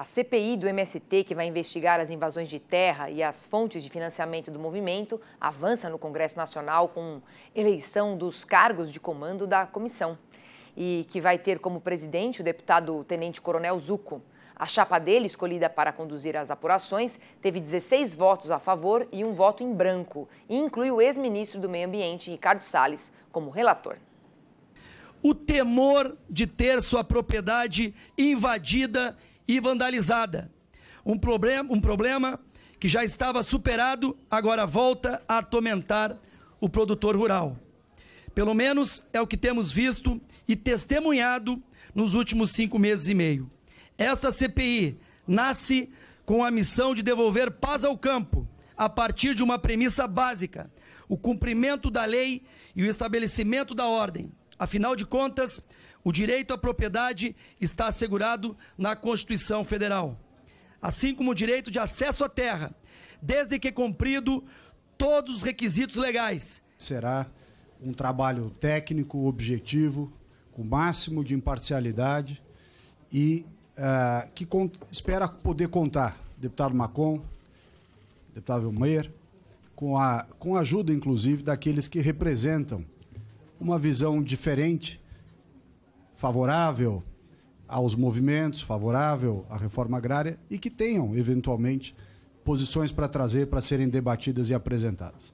A CPI do MST, que vai investigar as invasões de terra e as fontes de financiamento do movimento, avança no Congresso Nacional com eleição dos cargos de comando da comissão. E que vai ter como presidente o deputado Tenente Coronel Zuco. A chapa dele, escolhida para conduzir as apurações, teve 16 votos a favor e um voto em branco, e inclui o ex-ministro do Meio Ambiente, Ricardo Salles, como relator o temor de ter sua propriedade invadida e vandalizada. Um problema, um problema que já estava superado, agora volta a atormentar o produtor rural. Pelo menos é o que temos visto e testemunhado nos últimos cinco meses e meio. Esta CPI nasce com a missão de devolver paz ao campo, a partir de uma premissa básica: o cumprimento da lei e o estabelecimento da ordem. Afinal de contas, o direito à propriedade está assegurado na Constituição Federal, assim como o direito de acesso à terra, desde que cumprido todos os requisitos legais. Será um trabalho técnico, objetivo, com o máximo de imparcialidade e uh, que espera poder contar, deputado Macon, deputado Wilmeyer, com a, com a ajuda, inclusive, daqueles que representam uma visão diferente favorável aos movimentos, favorável à reforma agrária e que tenham, eventualmente, posições para trazer, para serem debatidas e apresentadas.